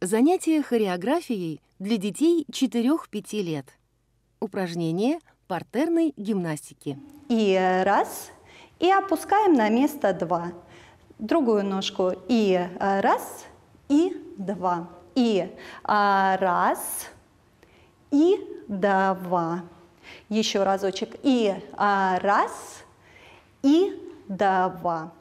Занятие хореографией для детей 4-5 лет. Упражнение партерной гимнастики. И э, раз, и опускаем на место два. Другую ножку и э, раз, и два. И э, раз, и два. Еще разочек. И раз, и два.